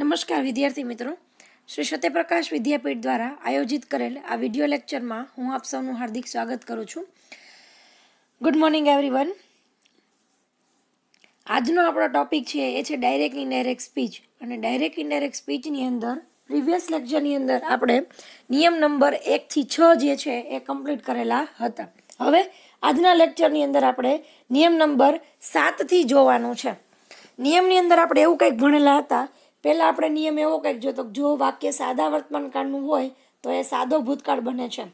નમસ્કાર વિદ્યાર્થી મિત્રો શ્રી સત્યપ્રકાશ વિદ્યાપીઠ દ્વારા આયોજિત કરેલ આ વિડિયો લેક્ચરમાં હું આપ સૌનું હાર્દિક સ્વાગત કરું છું ગુડ મોર્નિંગ એવરીવન આજનો આપણો ટોપિક છે એ છે ડાયરેક્ટ ઇનડાયરેક્ટ સ્પીચ અને ડાયરેક્ટ ઇનડાયરેક્ટ સ્પીચની અંદર પ્રીવિયસ લેક્ચરની અંદર આપણે નિયમ નંબર એકથી છ જે છે એ કમ્પ્લીટ કરેલા હતા હવે આજના લેક્ચરની અંદર આપણે નિયમ નંબર સાતથી જોવાનું છે નિયમની અંદર આપણે એવું કંઈક ભણેલા હતા પહેલાં આપણે નિયમ એવો કંઈક જો તો જો વાક્ય સાદા વર્તમાનકાળનું હોય તો એ સાદો ભૂતકાળ બને છે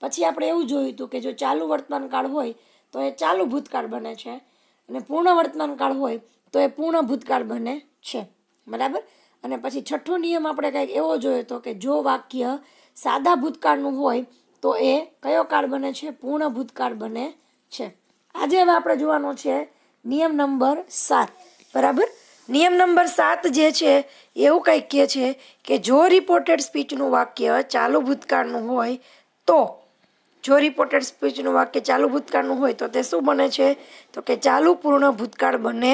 પછી આપણે એવું જોયું હતું કે જો ચાલુ વર્તમાનકાળ હોય તો એ ચાલુ ભૂતકાળ બને છે અને પૂર્ણ વર્તમાનકાળ હોય તો એ પૂર્ણ ભૂતકાળ બને છે બરાબર અને પછી છઠ્ઠો નિયમ આપણે કંઈક એવો જોયો હતો કે જો વાક્ય સાદા ભૂતકાળનું હોય તો એ કયો કાળ બને છે પૂર્ણ ભૂતકાળ બને છે આજે હવે આપણે જોવાનો છે નિયમ નંબર સાત બરાબર નિયમ નંબર સાત જે છે એવું કંઈક કહે છે કે જો રિપોર્ટેડ સ્પીચનું વાક્ય ચાલુ ભૂતકાળનું હોય તો જો રિપોર્ટેડ સ્પીચનું વાક્ય ચાલુ ભૂતકાળનું હોય તો તે શું બને છે તો કે ચાલુ પૂર્ણ ભૂતકાળ બને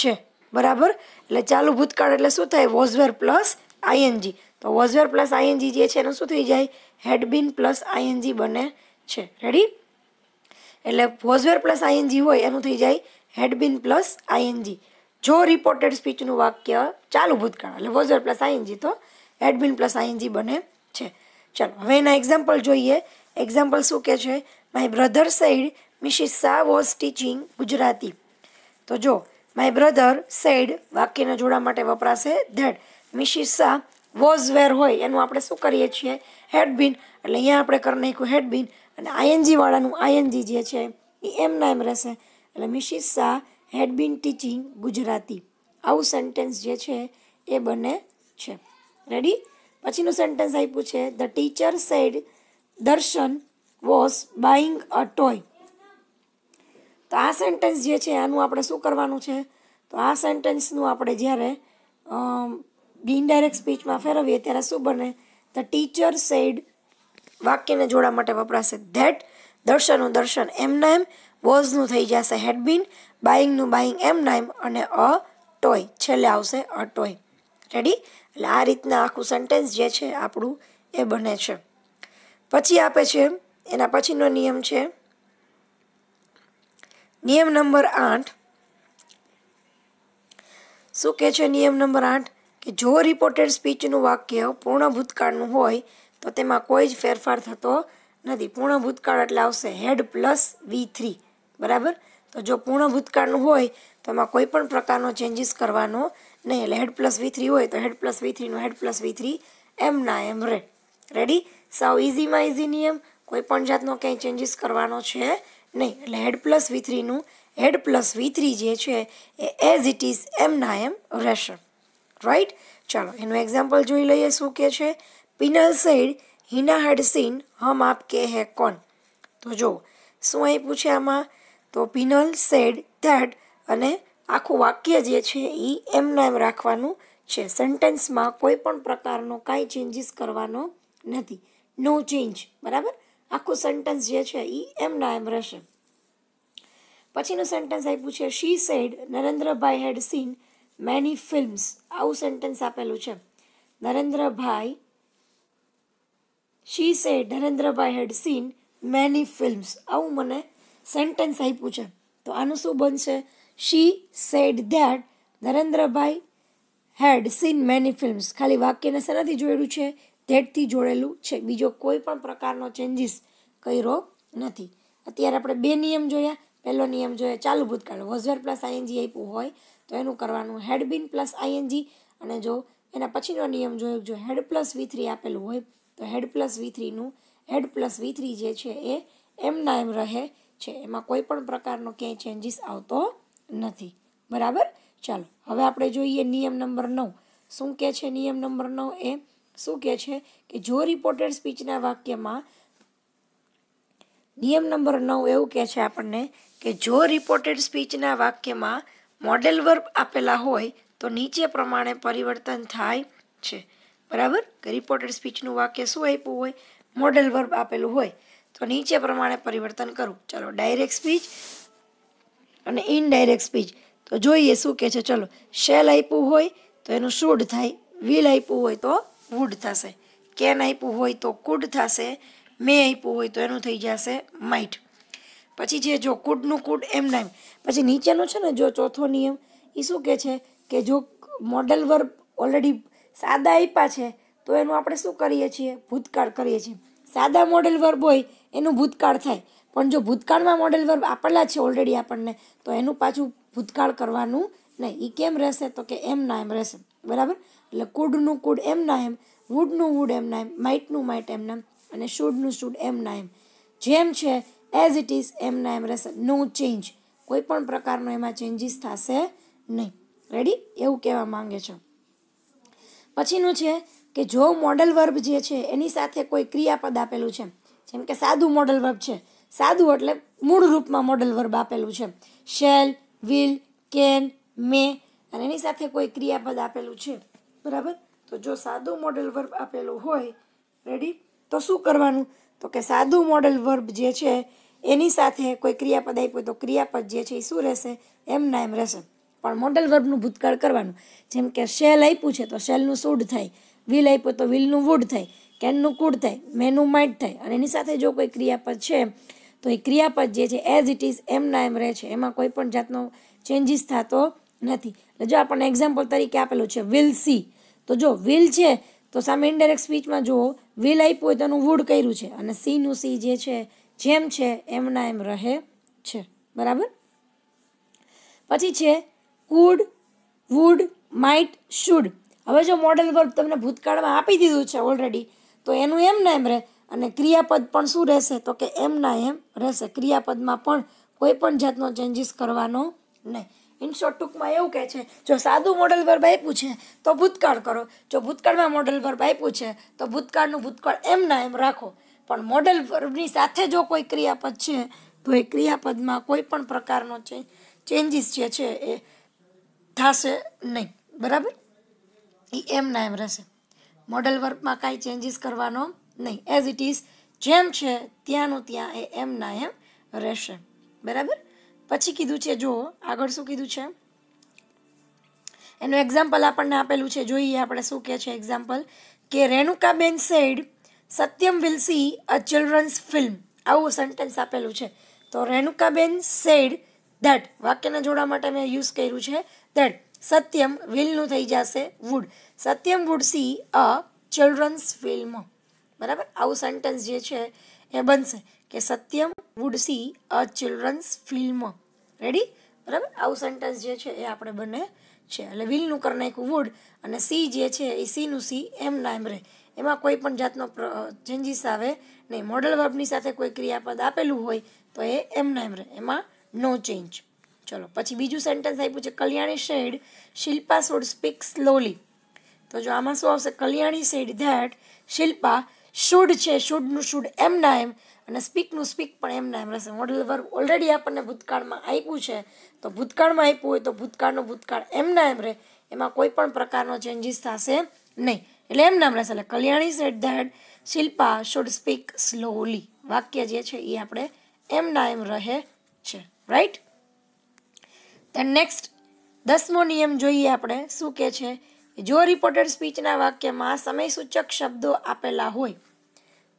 છે બરાબર એટલે ચાલુ ભૂતકાળ એટલે શું થાય વોઝવેર પ્લસ આઈએનજી તો વોઝવેર પ્લસ આઈએનજી જે છે એનું શું થઈ જાય હેડબીન પ્લસ આઈએનજી બને છે રેડી એટલે વોઝવેર પ્લસ આઈએનજી હોય એનું થઈ જાય હેડબીન પ્લસ આઈએનજી જો રિપોર્ટેડ સ્પીચનું વાક્ય ચાલુ ભૂતકાળ એટલે વોઝર પ્લસ આઈએનજી તો હેડ પ્લસ આઈએનજી બને છે ચાલો હવે એના એક્ઝામ્પલ જોઈએ એક્ઝામ્પલ શું કે છે my brother said Mrs Shah was teaching Gujarati તો જો માય બ્રધર સેડ વાક્યના જોડા માટે વપરાશે that Mrs Shah was were હોય એનું આપણે શું કરીએ છીએ હેડ બીન એટલે અહીંયા આપણે કરી નાખ્યું હેડ બીન અને આઈએનજીવાળાનું આઈએનજી જે છે એ એમના એમ રહેશે એટલે મિસિસ સા હેડ બીન ટીચિંગ ગુજરાતી આવું સેન્ટેન્સ જે છે એ બને છે રેડી પછીનું સેન્ટેન્સ આપ્યું છે the teacher said Darshan was buying a toy તો આ સેન્ટેન્સ જે છે આનું આપણે શું કરવાનું છે તો આ સેન્ટેન્સનું આપણે જ્યારે ઇનડાયરેક્ટ સ્પીચમાં ફેરવીએ ત્યારે શું બને ધ ટીચર સેડ વાક્યને જોડા માટે વપરાશે ધેટ દર્શનનું દર્શન એમને એમ વોઝનું થઈ જશે હેડબીન બાઈંગનું બાઇંગ એમ નાઇમ અને અ ટોય છેલ્લે આવશે અ ટોય રેડી એટલે આ રીતના આખું સેન્ટેન્સ જે છે આપણું એ બને છે પછી આપે છે એના પછીનો નિયમ છે નિયમ નંબર આઠ શું કહે છે નિયમ નંબર આઠ કે જો રિપોર્ટેડ સ્પીચનું વાક્ય પૂર્ણ ભૂતકાળનું હોય તો તેમાં કોઈ જ ફેરફાર થતો નથી પૂર્ણ ભૂતકાળ એટલે આવશે હેડ પ્લસ વી થ્રી બરાબર તો જો પૂર્ણ ભૂતકાળનું હોય તો એમાં કોઈ પણ પ્રકારનો ચેન્જીસ કરવાનો નહીં એટલે હેડ પ્લસ વી થ્રી હોય તો હેડ પ્લસ વી થ્રીનું હેડ પ્લસ વી થ્રી એમ એમના એમ રે રેડી સાવ ઇઝીમાં ઇઝી નિયમ કોઈ પણ જાતનો ક્યાંય ચેન્જીસ કરવાનો છે નહીં એટલે હેડ પ્લસ વી થ્રીનું હેડ પ્લસ વી થ્રી જે છે એ એઝ ઇટ ઇઝ એમ એમના એમ રહેશે રાઈટ ચાલો એનું એક્ઝામ્પલ જોઈ લઈએ શું કે છે Pinal said Hina had seen Hum Aap Ke હે કોન તો જો શું અહીં પૂછે આમાં તો પિનલ સેડ ધેટ અને આખું વાક્ય જે છે એ એમને એમ રાખવાનું છે સેન્ટેન્સમાં કોઈ પણ પ્રકારનો કાંઈ ચેન્જીસ કરવાનો નથી નો ચેન્જ બરાબર આખું સેન્ટેન્સ જે છે એ એમના એમ રહેશે પછીનું સેન્ટેન્સ આપ્યું છે she said Narendrabhai had seen many films આવું સેન્ટેન્સ આપેલું છે Narendrabhai she said Narendrabhai had seen many films આવું મને સેન્ટેન્સ આપ્યું છે તો આનું શું બનશે she said that Narendrabhai had seen many films ખાલી વાક્યને શેનાથી જોયેલું છે ધેટથી જોડેલું છે બીજો કોઈ પણ પ્રકારનો ચેન્જીસ કર્યો નથી અત્યારે આપણે બે નિયમ જોયા પહેલો નિયમ જોઈએ ચાલુ ભૂતકાળ વોઝવેર પ્લસ આઈએનજી આપ્યું હોય તો એનું કરવાનું હેડ બીન પ્લસ આઈએનજી અને જો એના પછીનો નિયમ જોયો જો હેડ પ્લસ વી થ્રી આપેલું હોય તો હેડ પ્લસ વી થ્રીનું હેડ પ્લસ વી થ્રી જે છે એ એમના એમ રહે છે એમાં કોઈ પણ પ્રકારનો ક્યાંય ચેન્જીસ આવતો નથી બરાબર ચાલો હવે આપણે જોઈએ નિયમ નંબર નવ શું કહે છે નિયમ નંબર નવ એ શું કહે છે કે જો રિપોર્ટેડ સ્પીચના વાક્યમાં નિયમ નંબર નવ એવું કહે છે આપણને કે જો રિપોર્ટેડ સ્પીચના વાક્યમાં મોડેલ વર્બ આપેલા હોય તો નીચે પ્રમાણે પરિવર્તન થાય છે બરાબર કે રિપોર્ટેડ સ્પીચનું વાક્ય શું આપ્યું હોય મોડેલ વર્બ આપેલું હોય તો નીચે પ્રમાણે પરિવર્તન કરું ચલો ડાયરેક્ટ સ્પીચ અને ઇનડાયરેક્ટ સ્પીચ તો જોઈએ શું કહે છે ચલો શેલ આપ્યું હોય તો એનું શુડ થાય વિલ આપ્યું હોય તો વુડ થશે કેન આપ્યું હોય તો કુડ થશે મેં આપ્યું હોય તો એનું થઈ જશે માઇટ પછી જે જો કુડનું કુડ એમ નામ પછી નીચેનું છે ને જો ચોથો નિયમ એ શું કહે છે કે જો મોડલ વર્ક ઓલરેડી સાદા આપ્યા છે તો એનું આપણે શું કરીએ છીએ ભૂતકાળ કરીએ છીએ સાદા મોડેલ વર્બ હોય એનું ભૂતકાળ થાય પણ જો ભૂતકાળમાં મોડેલ વર્બ આપેલા છે ઓલરેડી આપણને તો એનું પાછું ભૂતકાળ કરવાનું નહીં એ કેમ રહેશે તો કે એમ ના એમ રહેશે બરાબર એટલે કુડનું કુડ એમ ના એમ વુડનું વુડ એમ ના એમ માઇટનું માઇટ એમ ના એમ અને શૂડનું શૂડ એમ ના એમ જેમ છે એઝ ઇટ ઇઝ એમ ના એમ રહેશે નો ચેન્જ કોઈ પણ પ્રકારનો એમાં ચેન્જીસ થશે નહીં રેડી એવું કહેવા માંગે છે પછીનું છે કે જો મોડલ વર્બ જે છે એની સાથે કોઈ ક્રિયાપદ આપેલું છે જેમ કે સાદું મોડલ વર્બ છે સાદું એટલે મૂળ રૂપમાં મોડલ વર્બ આપેલું છે શેલ વિલ કેન મે અને એની સાથે કોઈ ક્રિયાપદ આપેલું છે બરાબર તો જો સાદું મોડલ વર્બ આપેલું હોય રેડી તો શું કરવાનું તો કે સાદું મોડલ વર્બ જે છે એની સાથે કોઈ ક્રિયાપદ આપ્યું હોય તો ક્રિયાપદ જે છે એ શું રહેશે એમના એમ રહેશે પણ મોડલ વર્બનું ભૂતકાળ કરવાનું જેમ કે શેલ આપ્યું છે તો શેલનું સૂડ થાય વિલ આપ્યો તો વિલનું વુડ થાય કેનનું કુડ થાય મેનું માઇટ થાય અને એની સાથે જો કોઈ ક્રિયાપદ છે તો એ ક્રિયાપદ જે છે એઝ ઇટ ઇઝ એમના એમ રહે છે એમાં કોઈ પણ જાતનો ચેન્જીસ થતો નથી એટલે જો આપણને એક્ઝામ્પલ તરીકે આપેલું છે વિલ સી તો જો વિલ છે તો સામે ઇન્ડાયરેક્ટ સ્પીચમાં જુઓ વિલ આપ્યું હોય તો એનું વુડ કર્યું છે અને સીનું સી જે છે જેમ છે એમના એમ રહે છે બરાબર પછી છે કુડ વુડ માઇટ શુડ હવે જો મોડેલ વર્બ તમને ભૂતકાળમાં આપી દીધું છે ઓલરેડી તો એનું એમ એમના એમ રહે અને ક્રિયાપદ પણ શું રહેશે તો કે એમના એમ રહેશે ક્રિયાપદમાં પણ કોઈ પણ જાતનો ચેન્જીસ કરવાનો નહીં ઇનશોર્ટ ટૂંકમાં એવું કહે છે જો સાદું મોડલ વર્બ આપ્યું છે તો ભૂતકાળ કરો જો ભૂતકાળમાં મોડલ વર્બ આપ્યું છે તો ભૂતકાળનું ભૂતકાળ એમ ના એમ રાખો પણ મોડેલ વર્ગની સાથે જો કોઈ ક્રિયાપદ છે તો એ ક્રિયાપદમાં કોઈ પણ પ્રકારનો ચેન્જીસ જે છે એ થશે નહીં બરાબર એ એમના એમ રહેશે મોડલ વર્કમાં કાંઈ ચેન્જીસ કરવાનો નહીં એઝ ઇટ ઇઝ જેમ છે ત્યાંનું ત્યાં એ એમના એમ રહેશે બરાબર પછી કીધું છે જો આગળ શું કીધું છે એનું એક્ઝામ્પલ આપણને આપેલું છે જોઈએ આપણે શું કહે છે એક્ઝામ્પલ કે Renukaben said Satyam will see a children's film આવું સેન્ટેન્સ આપેલું છે તો રેણુકાબેન સેડ ધેટ વાક્યને જોડા માટે મેં યુઝ કર્યું છે ધેટ સત્યમ વિલનું થઈ જશે would Satyam would see a children's film બરાબર આવું સેન્ટેન્સ જે છે એ બનશે કે Satyam would see a children's film ready બરાબર આવું સેન્ટેન્સ જે છે એ આપણે બને છે એટલે વિલનું કરી નાખ્યું વુડ અને સી જે છે એ સીનું સી એમ નામ રહે એમાં કોઈ પણ જાતનો ચેન્જીસ આવે નહીં મોડલ વર્બની સાથે કોઈ ક્રિયાપદ આપેલું હોય તો એ એમ નામ રહે એમાં નો ચેન્જ ચલો પછી બીજું સેન્ટેન્સ આપ્યું છે Kalyani said Shilpa should speak slowly તો જો આમાં શું આવશે Kalyani said that Shilpa should છે શુડનું શુડ એમ ના એમ અને સ્પીકનું સ્પીક પણ એમ ના એમ રહેશે મોડલ વર્ક ઓલરેડી આપણને ભૂતકાળમાં આપ્યું છે તો ભૂતકાળમાં આપ્યું હોય તો ભૂતકાળનું ભૂતકાળ એમ ના એમ રહે એમાં કોઈ પણ પ્રકારનો ચેન્જીસ થશે નહીં એટલે એમ નામ રહેશે એટલે Kalyani said that Shilpa should speak slowly વાક્ય જે છે એ આપણે એમ ના એમ રહે છે રાઈટ ધેન નેક્સ્ટ દસમો નિયમ જોઈએ આપણે શું કહે છે જો રિપોર્ટેડ સ્પીચના વાક્યમાં સમયસૂચક શબ્દો આપેલા હોય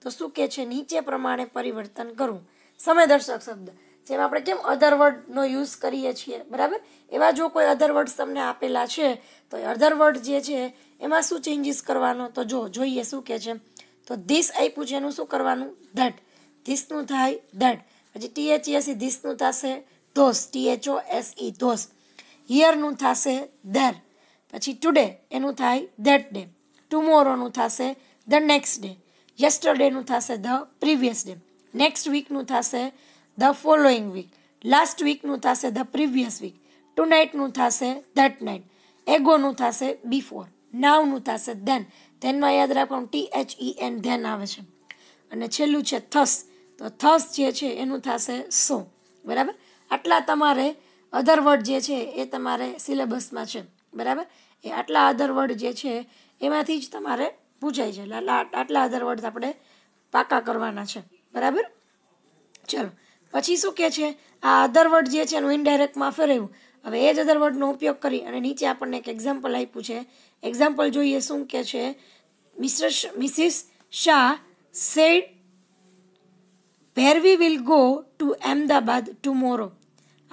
તો શું કહે છે નીચે પ્રમાણે પરિવર્તન કરવું સમયદર્શક શબ્દ જેમ આપણે કેમ અધર વર્ડનો યુઝ કરીએ છીએ બરાબર એવા જો કોઈ અધર વર્ડ્સ તમને આપેલા છે તો એ અધર વર્ડ જે છે એમાં શું ચેન્જીસ કરવાનો તો જો જોઈએ શું કહે છે તો ધીસ આપ્યું છે એનું શું કરવાનું ધેટ ધીસનું થાય ધેટ પછી ટીએચએસી ધીસનું e e થશે ધોસ એસ ઈ ધોસ હિયરનું થશે ધેર પછી ટુડે એનું થાય ધેટ ડે ટુમોરોનું થશે ધ નેક્સ્ટ ડે યસ્ટરડેનું થશે ધ પ્રીવિયસ ડે નેક્સ્ટ વીકનું થશે ધ ફોલોઈંગ વીક લાસ્ટ વીકનું થશે ધ પ્રીવિયસ વીક ટુ નાઇટનું થશે ધેટ નાઇટ એગોનું થશે બિફોર નાવનું થશે ધેન ધેનમાં યાદ રાખવાનું T H E N then આવે છે અને છેલ્લું છે થસ તો થસ જે છે એનું થશે સો બરાબર આટલા તમારે અધર વર્ડ જે છે એ તમારે સિલેબસમાં છે બરાબર એ આટલા અધર વર્ડ જે છે એમાંથી જ તમારે પૂછાય છે એટલે આટલા અધર વર્ડ આપણે પાકા કરવાના છે બરાબર ચલો પછી શું કહે છે આ અધર વર્ડ જે છે એનું ઇનડાયરેક્ટમાં ફેરવ્યું હવે એ જ અધર વર્ડનો ઉપયોગ કરી અને નીચે આપણને એક એક્ઝામ્પલ આપ્યું છે એક્ઝામ્પલ જોઈએ શું કહે છે Mr Mrs Shah said where we will go to Ahmedabad tomorrow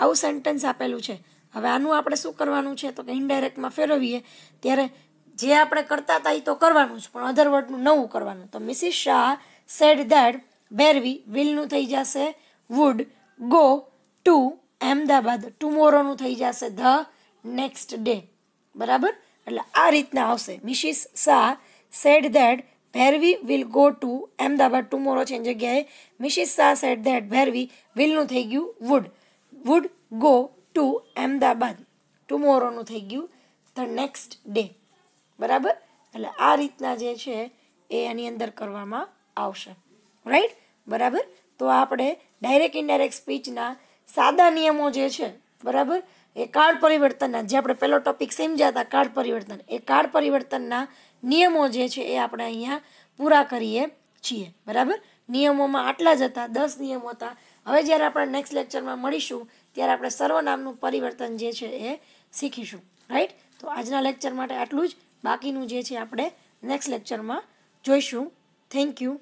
આવું સેન્ટેન્સ આપેલું છે હવે આનું આપણે શું કરવાનું છે તો કે ઇનડાયરેક્ટમાં ફેરવીએ ત્યારે જે આપણે કરતા હતા એ તો કરવાનું જ પણ અધરવર્ડનું નવું કરવાનું તો Mrs Shah said that Bhairavi વિલનું થઈ જશે વુડ ગો ટુ અહેમદાબાદ ટુમોરોનું થઈ જશે ધ નેક્સ્ટ ડે બરાબર એટલે આ રીતના આવશે Mrs Shah said that Bhairavi will go to Ahmedabad tomorrow છે જગ્યાએ Mrs Shah said that Bhairavi વિલનું થઈ ગયું would would go to Ahmedabad ટુમોરોનું થઈ ગયું ધ નેક્સ્ટ ડે બરાબર એટલે આ રીતના જે છે એ એની અંદર કરવામાં આવશે રાઈટ બરાબર તો આપણે ડાયરેક્ટ ઇનડાયરેક્ટ સ્પીચના સાદા નિયમો જે છે બરાબર એ કાળ પરિવર્તનના જે આપણે પહેલો ટોપિક સમજ્યા હતા કાળ પરિવર્તન એ કાળ પરિવર્તનના નિયમો જે છે એ આપણે અહીંયા પૂરા કરીએ છીએ બરાબર નિયમોમાં આટલા જ હતા દસ નિયમો હતા હવે જ્યારે આપણે નેક્સ્ટ લેક્ચરમાં મળીશું ત્યારે આપણે સર્વનામનું પરિવર્તન જે છે એ શીખીશું રાઈટ તો આજના લેક્ચર માટે આટલું જ બાકીનું જે છે આપણે નેક્સ્ટ લેક્ચરમાં જોઈશું થેન્ક યુ